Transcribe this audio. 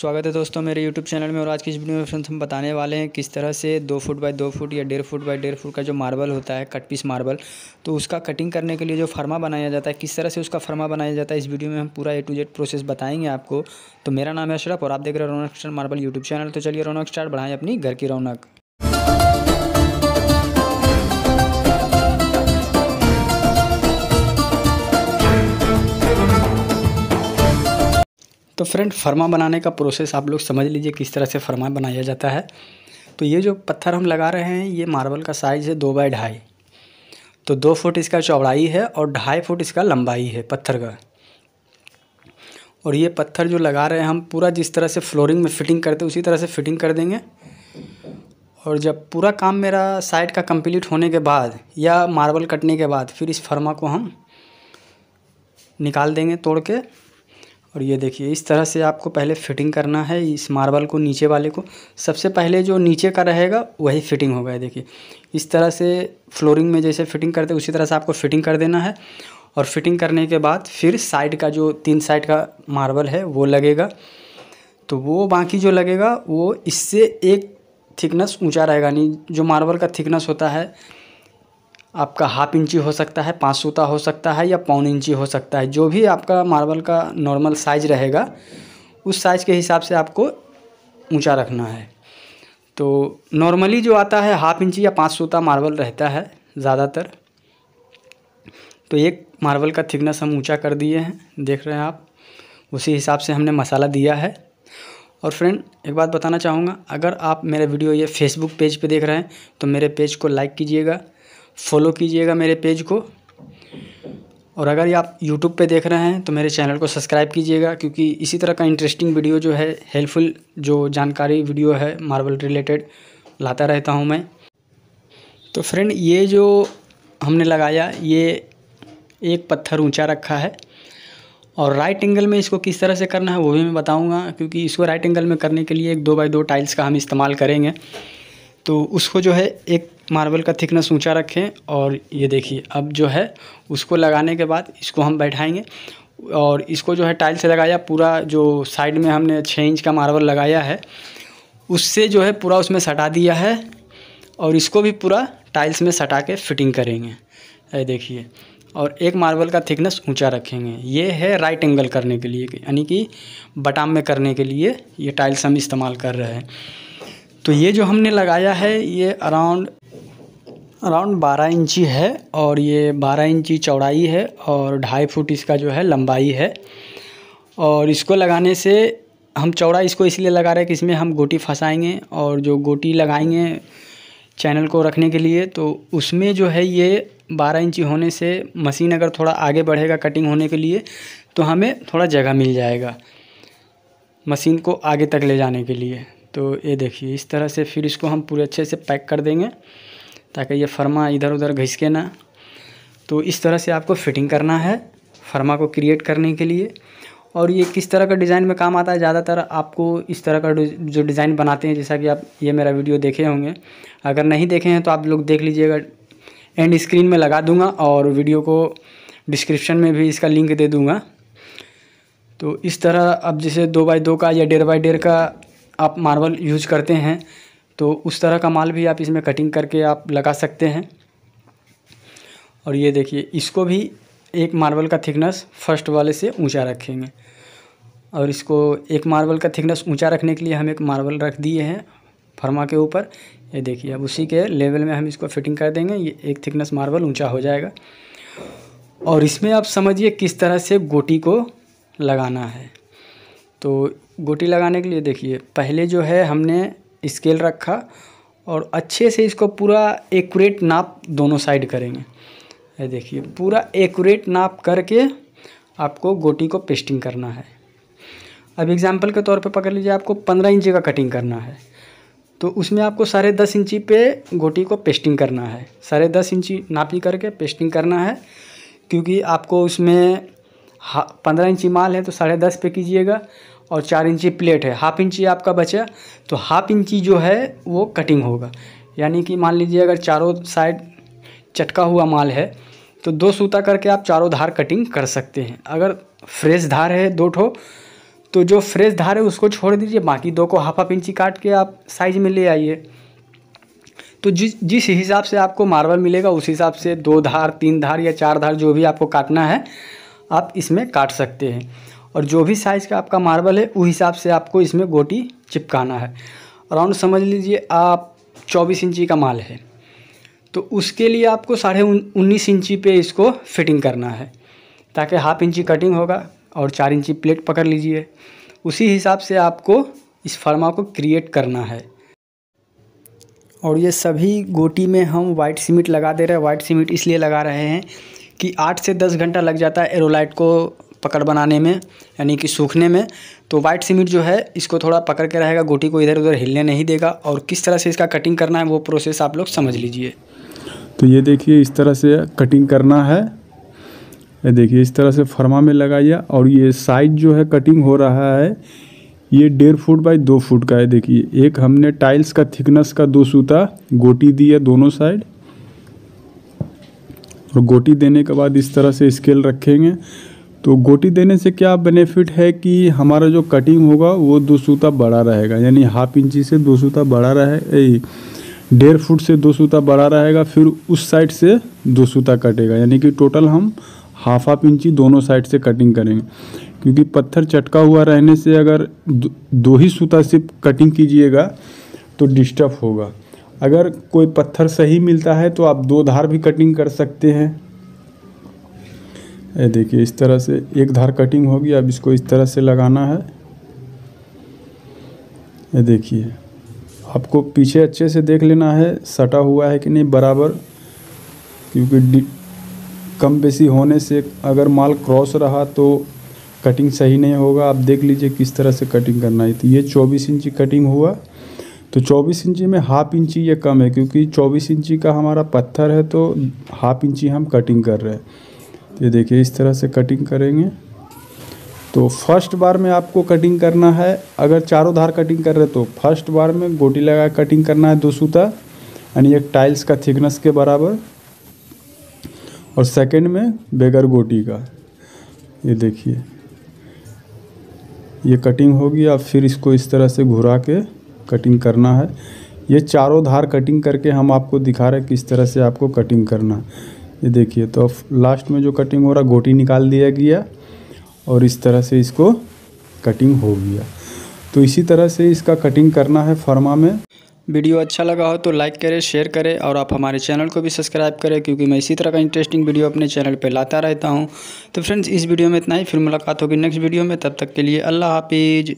स्वागत है दोस्तों मेरे YouTube चैनल में और आज की इस वीडियो में फ्रेंड्स हम बताने वाले हैं किस तरह से दो फुट बाय दो फुट या डेढ़ फुट बाय डेढ़ फुट का जो मार्बल होता है कट पीस मार्बल तो उसका कटिंग करने के लिए जो फर्मा बनाया जाता है किस तरह से उसका फर्मा बनाया जाता है इस वीडियो में हम पूरा ए टू जेड प्रोसेस बताएंगे आपको तो मेरा नाम है अशरफ और आप देख रहे हो Raunak star marble YouTube channel तो चलिए रौनक स्टार बढ़ाएँ अपनी घर की रौनक तो फ्रेंड फर्मा बनाने का प्रोसेस आप लोग समझ लीजिए किस तरह से फर्मा बनाया जाता है तो ये जो पत्थर हम लगा रहे हैं ये मार्बल का साइज़ है दो बाई ढाई तो दो फुट इसका चौड़ाई है और ढाई फुट इसका लंबाई है पत्थर का और ये पत्थर जो लगा रहे हैं हम पूरा जिस तरह से फ्लोरिंग में फिटिंग करते उसी तरह से फिटिंग कर देंगे और जब पूरा काम मेरा साइड का कंप्लीट होने के बाद या मार्बल कटने के बाद फिर इस फर्मा को हम निकाल देंगे तोड़ के और ये देखिए इस तरह से आपको पहले फिटिंग करना है इस मार्बल को नीचे वाले को सबसे पहले जो नीचे का रहेगा वही फिटिंग होगा देखिए इस तरह से फ्लोरिंग में जैसे फिटिंग करते उसी तरह से आपको फिटिंग कर देना है और फिटिंग करने के बाद फिर साइड का जो तीन साइड का मार्बल है वो लगेगा तो वो बाकी जो लगेगा वो इससे एक थिकनेस ऊँचा रहेगा नहीं जो मार्बल का थिकनेस होता है आपका हाफ इंची हो सकता है पाँच सूता हो सकता है या पौन इंची हो सकता है जो भी आपका मार्बल का नॉर्मल साइज रहेगा उस साइज के हिसाब से आपको ऊंचा रखना है तो नॉर्मली जो आता है हाफ इंची या पाँच सूता मार्बल रहता है ज़्यादातर तो एक मार्बल का थिकनेस हम ऊँचा कर दिए हैं देख रहे हैं आप उसी हिसाब से हमने मसाला दिया है और फ्रेंड एक बात बताना चाहूँगा अगर आप मेरा वीडियो ये फेसबुक पेज पे देख रहे हैं तो मेरे पेज को लाइक कीजिएगा फॉलो कीजिएगा मेरे पेज को और अगर आप यूट्यूब पे देख रहे हैं तो मेरे चैनल को सब्सक्राइब कीजिएगा क्योंकि इसी तरह का इंटरेस्टिंग वीडियो जो है हेल्पफुल जो जानकारी वीडियो है मार्बल रिलेटेड लाता रहता हूँ मैं तो फ्रेंड ये जो हमने लगाया ये एक पत्थर ऊंचा रखा है और राइट एंगल में इसको किस तरह से करना है वो भी मैं बताऊंगा क्योंकि इसको राइट एंगल में करने के लिए एक दो बाई दो टाइल्स का हम इस्तेमाल करेंगे तो उसको जो है एक मार्बल का थिकनेस ऊंचा रखें और ये देखिए अब जो है उसको लगाने के बाद इसको हम बैठाएंगे और इसको जो है टाइल से लगाया पूरा जो साइड में हमने छः इंच का मार्बल लगाया है उससे जो है पूरा उसमें सटा दिया है और इसको भी पूरा टाइल्स में सटा के फिटिंग करेंगे ये देखिए और एक मार्बल का थिकनेस ऊंचा रखेंगे ये है राइट एंगल करने के लिए यानी कि बटाम में करने के लिए ये टाइल्स हम इस्तेमाल कर रहे हैं तो ये जो हमने लगाया है ये अराउंड अराउंड बारह इंची है और ये बारह इंची चौड़ाई है और ढाई फुट इसका जो है लंबाई है और इसको लगाने से हम चौड़ा इसको इसलिए लगा रहे हैं कि इसमें हम गोटी फंसाएंगे और जो गोटी लगाएंगे चैनल को रखने के लिए तो उसमें जो है ये बारह इंची होने से मशीन अगर थोड़ा आगे बढ़ेगा कटिंग होने के लिए तो हमें थोड़ा जगह मिल जाएगा मशीन को आगे तक ले जाने के लिए तो ये देखिए इस तरह से फिर इसको हम पूरे अच्छे से पैक कर देंगे ताकि ये फर्मा इधर उधर घिसके ना तो इस तरह से आपको फिटिंग करना है फर्मा को क्रिएट करने के लिए और ये किस तरह का डिज़ाइन में काम आता है ज़्यादातर आपको इस तरह का जो डिज़ाइन बनाते हैं जैसा कि आप ये मेरा वीडियो देखे होंगे अगर नहीं देखे हैं तो आप लोग देख लीजिएगा एंड स्क्रीन में लगा दूंगा और वीडियो को डिस्क्रिप्शन में भी इसका लिंक दे दूंगा तो इस तरह अब जैसे दो बाई दो का या डेढ़ बाई डेढ़ का आप मार्बल यूज करते हैं तो उस तरह का माल भी आप इसमें कटिंग करके आप लगा सकते हैं और ये देखिए इसको भी एक मार्बल का थिकनेस फर्स्ट वाले से ऊंचा रखेंगे और इसको एक मार्बल का थिकनेस ऊंचा रखने के लिए हम एक मार्बल रख दिए हैं फर्मा के ऊपर ये देखिए अब उसी के लेवल में हम इसको फिटिंग कर देंगे ये एक थिकनेस मार्बल ऊंचा हो जाएगा और इसमें आप समझिए किस तरह से गोटी को लगाना है तो गोटी लगाने के लिए देखिए पहले जो है हमने स्केल रखा और अच्छे से इसको पूरा एक्यूरेट नाप दोनों साइड करेंगे ये देखिए पूरा एक्यूरेट नाप करके आपको गोटी को पेस्टिंग करना है अब एग्ज़ाम्पल के तौर पे पकड़ लीजिए आपको पंद्रह इंची का कटिंग करना है तो उसमें आपको साढ़े दस इंची पे गोटी को पेस्टिंग करना है साढ़े दस इंची नापी करके पेस्टिंग करना है क्योंकि आपको उसमें हा पंद्रह इंची माल है तो साढ़े दस पे कीजिएगा और चार इंची प्लेट है हाफ इंची आपका बचा तो हाफ इंची जो है वो कटिंग होगा यानी कि मान लीजिए अगर चारों साइड चटका हुआ माल है तो दो सूता करके आप चारों धार कटिंग कर सकते हैं अगर फ्रेश धार है दो ठो तो जो फ्रेश धार है उसको छोड़ दीजिए बाकी दो को हाफ हाफ इंची काट के आप साइज में ले आइए तो जिस जिस हिसाब से आपको मार्बल मिलेगा उस हिसाब से दो धार तीन धार या चार धार जो भी आपको काटना है आप इसमें काट सकते हैं और जो भी साइज़ का आपका मार्बल है उस हिसाब से आपको इसमें गोटी चिपकाना है राउंड समझ लीजिए आप चौबीस इंची का माल है तो उसके लिए आपको साढ़े उन्नीस इंची पे इसको फिटिंग करना है ताकि हाफ इंची कटिंग होगा और चार इंची प्लेट पकड़ लीजिए उसी हिसाब से आपको इस फर्मा को क्रिएट करना है और ये सभी गोटी में हम वाइट सीमेंट लगा दे रहे हैं वाइट सीमेंट इसलिए लगा रहे हैं कि आठ से दस घंटा लग जाता है एरोलाइट को पकड़ बनाने में यानी कि सूखने में तो वाइट सीमेंट जो है इसको थोड़ा पकड़ के रहेगा गोटी को इधर उधर हिलने नहीं देगा और किस तरह से इसका कटिंग करना है वो प्रोसेस आप लोग समझ लीजिए तो ये देखिए इस तरह से कटिंग करना है ये देखिए इस तरह से फर्मा में लगाइए और ये साइज जो है कटिंग हो रहा है ये डेढ़ फुट बाई दो फुट का है देखिए एक हमने टाइल्स का थिकनेस का दो सूता गोटी दी है दोनों साइड और गोटी देने के बाद इस तरह से स्केल रखेंगे तो गोटी देने से क्या बेनिफिट है कि हमारा जो कटिंग होगा वो दो सूता बड़ा रहेगा यानी हाफ इंची से दो सूता बड़ा रहे डेढ़ फुट से दो सूता बड़ा रहेगा फिर उस साइड से दो सूता कटेगा यानी कि टोटल हम हाफ हाफ इंची दोनों साइड से कटिंग करेंगे क्योंकि पत्थर चटका हुआ रहने से अगर दो ही सूता सिर्फ कटिंग कीजिएगा तो डिस्टर्ब होगा अगर कोई पत्थर सही मिलता है तो आप दो धार भी कटिंग कर सकते हैं ये देखिए इस तरह से एक धार कटिंग होगी अब इसको इस तरह से लगाना है ये देखिए आपको पीछे अच्छे से देख लेना है सटा हुआ है कि नहीं बराबर क्योंकि कम बेसी होने से अगर माल क्रॉस रहा तो कटिंग सही नहीं होगा आप देख लीजिए किस तरह से कटिंग करना है तो ये 24 इंची कटिंग हुआ तो 24 इंची में हाफ इंची ये कम है क्योंकि 24 इंची का हमारा पत्थर है तो हाफ इंची हम कटिंग कर रहे हैं ये देखिए इस तरह से कटिंग करेंगे तो फर्स्ट बार में आपको कटिंग करना है अगर चारों धार कटिंग कर रहे तो फर्स्ट बार में गोटी लगा कटिंग करना है दो सूता यानी एक टाइल्स का थिकनेस के बराबर और सेकंड में बेगर गोटी का ये देखिए ये कटिंग होगी अब फिर इसको इस तरह से घुरा के कटिंग करना है ये चारों धार कटिंग करके हम आपको दिखा रहे हैं किस तरह से आपको कटिंग करना है ये देखिए तो अब लास्ट में जो कटिंग हो रहा गोटी निकाल दिया गया और इस तरह से इसको कटिंग हो गया तो इसी तरह से इसका कटिंग करना है फर्मा में वीडियो अच्छा लगा हो तो लाइक करें शेयर करें और आप हमारे चैनल को भी सब्सक्राइब करें क्योंकि मैं इसी तरह का इंटरेस्टिंग वीडियो अपने चैनल पर लाता रहता हूँ तो फ्रेंड्स इस वीडियो में इतना ही फिर मुलाकात होगी नेक्स्ट वीडियो में तब तक के लिए अल्लाह हाफिज़